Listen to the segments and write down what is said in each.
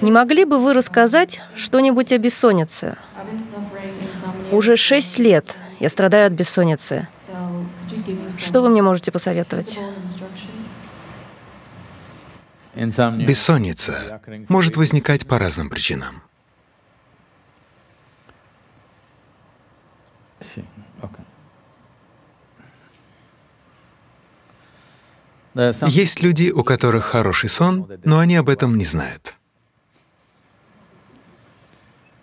Не могли бы вы рассказать что-нибудь о бессоннице? Уже шесть лет я страдаю от бессонницы. Что вы мне можете посоветовать? Бессонница может возникать по разным причинам. Есть люди, у которых хороший сон, но они об этом не знают.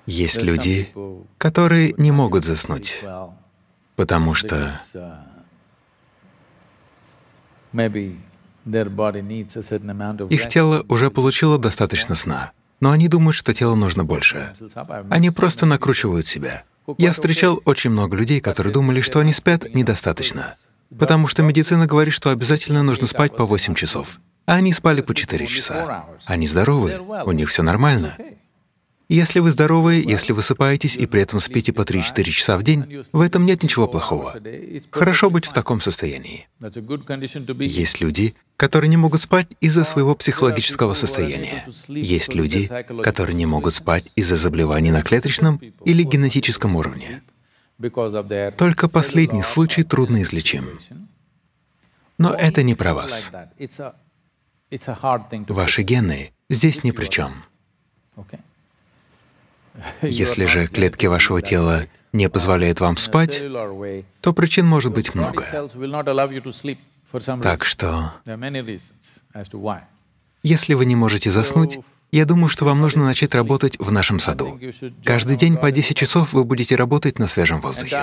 Есть люди, которые не могут заснуть, потому что их тело уже получило достаточно сна, но они думают, что телу нужно больше. Они просто накручивают себя. Я встречал очень много людей, которые думали, что они спят недостаточно, потому что медицина говорит, что обязательно нужно спать по 8 часов, а они спали по 4 часа. Они здоровы, у них все нормально, если вы здоровы, если высыпаетесь и при этом спите по 3-4 часа в день, в этом нет ничего плохого. Хорошо быть в таком состоянии. Есть люди, которые не могут спать из-за своего психологического состояния. Есть люди, которые не могут спать из-за заболеваний на клеточном или генетическом уровне. Только последний случай трудно излечим. Но это не про вас. Ваши гены здесь ни при чем. Если же клетки вашего тела не позволяют вам спать, то причин может быть много. Так что, если вы не можете заснуть, я думаю, что вам нужно начать работать в нашем саду. Каждый день по 10 часов вы будете работать на свежем воздухе.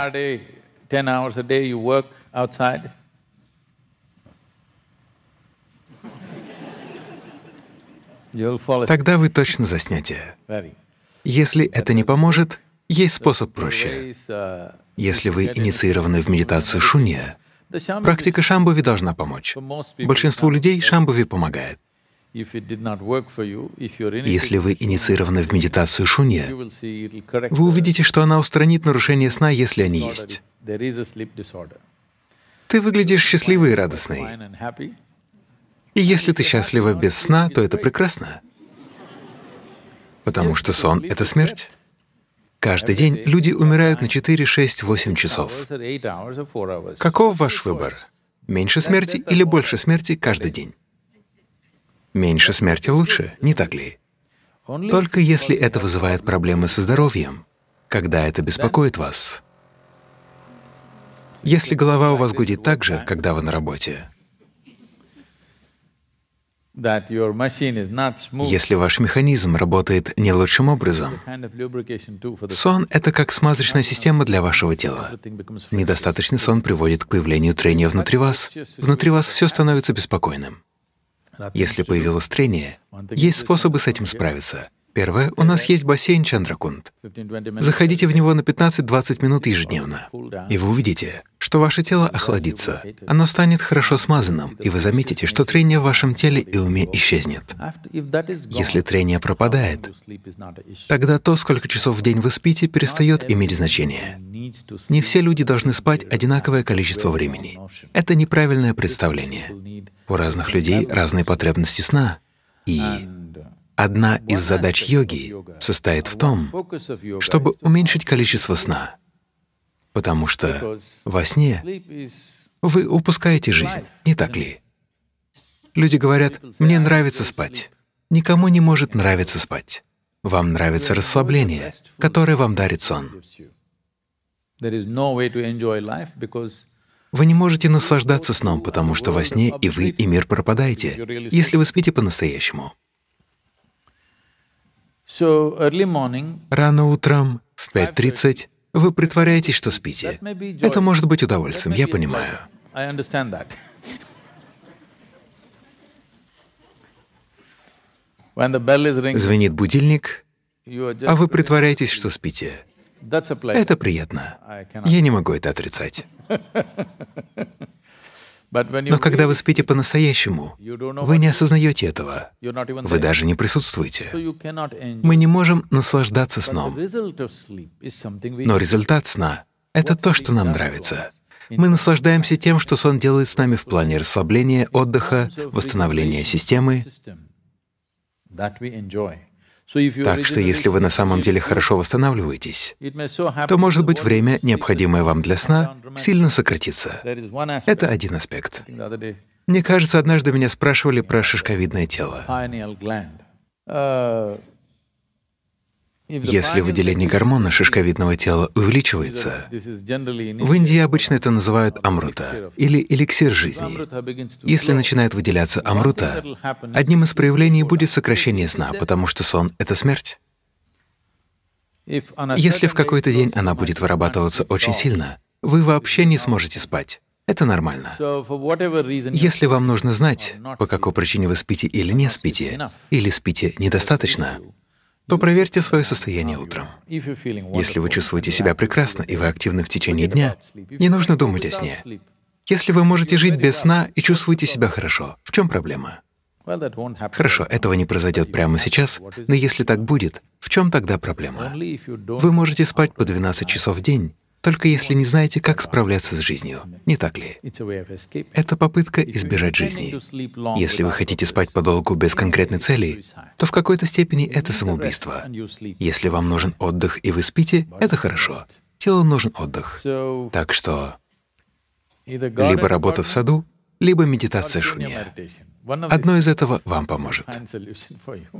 Тогда вы точно заснете. Если это не поможет, есть способ проще. Если вы инициированы в медитацию шунья, практика шамбави должна помочь. Большинству людей шамбави помогает. Если вы инициированы в медитацию шунья, вы увидите, что она устранит нарушение сна, если они есть. Ты выглядишь счастливой и радостной. И если ты счастлива без сна, то это прекрасно. Потому что сон — это смерть. Каждый день люди умирают на 4, 6, 8 часов. Каков ваш выбор? Меньше смерти или больше смерти каждый день? Меньше смерти лучше, не так ли? Только если это вызывает проблемы со здоровьем, когда это беспокоит вас. Если голова у вас гудит так же, когда вы на работе, если ваш механизм работает не лучшим образом, сон — это как смазочная система для вашего тела. Недостаточный сон приводит к появлению трения внутри вас. Внутри вас все становится беспокойным. Если появилось трение, есть способы с этим справиться — Первое, у нас есть бассейн Чандракунд. Заходите в него на 15-20 минут ежедневно, и вы увидите, что ваше тело охладится, оно станет хорошо смазанным, и вы заметите, что трение в вашем теле и уме исчезнет. Если трение пропадает, тогда то, сколько часов в день вы спите, перестает иметь значение. Не все люди должны спать одинаковое количество времени. Это неправильное представление. У разных людей разные потребности сна, и Одна из задач йоги состоит в том, чтобы уменьшить количество сна, потому что во сне вы упускаете жизнь, не так ли? Люди говорят, «мне нравится спать». Никому не может нравиться спать. Вам нравится расслабление, которое вам дарит сон. Вы не можете наслаждаться сном, потому что во сне и вы, и мир пропадаете, если вы спите по-настоящему. Рано утром в 5.30 вы притворяетесь, что спите. Это может быть удовольствием, я понимаю. Звонит будильник, а вы притворяетесь, что спите. Это приятно. Я не могу это отрицать. Но когда вы спите по-настоящему, вы не осознаете этого. Вы даже не присутствуете. Мы не можем наслаждаться сном. Но результат сна — это то, что нам нравится. Мы наслаждаемся тем, что сон делает с нами в плане расслабления, отдыха, восстановления системы. Так что если вы на самом деле хорошо восстанавливаетесь, то, может быть, время, необходимое вам для сна, сильно сократится. Это один аспект. Мне кажется, однажды меня спрашивали про uh, шишковидное тело. Если выделение гормона шишковидного тела увеличивается, в Индии обычно это называют амрута или эликсир жизни. Если начинает выделяться амрута, одним из проявлений будет сокращение сна, потому что сон — это смерть. Если в какой-то день она будет вырабатываться очень сильно, вы вообще не сможете спать. Это нормально. Если вам нужно знать, по какой причине вы спите или не спите, или спите недостаточно, то проверьте свое состояние утром. Если вы чувствуете себя прекрасно и вы активны в течение дня, не нужно думать о сне. Если вы можете жить без сна и чувствуете себя хорошо, в чем проблема? Хорошо, этого не произойдет прямо сейчас, но если так будет, в чем тогда проблема? Вы можете спать по 12 часов в день, только если не знаете, как справляться с жизнью. Не так ли? Это попытка избежать жизни. Если вы хотите спать подолгу без конкретной цели, то в какой-то степени это самоубийство. Если вам нужен отдых и вы спите, это хорошо. Телу нужен отдых. Так что либо работа в саду, либо медитация шунья. Одно из этого вам поможет.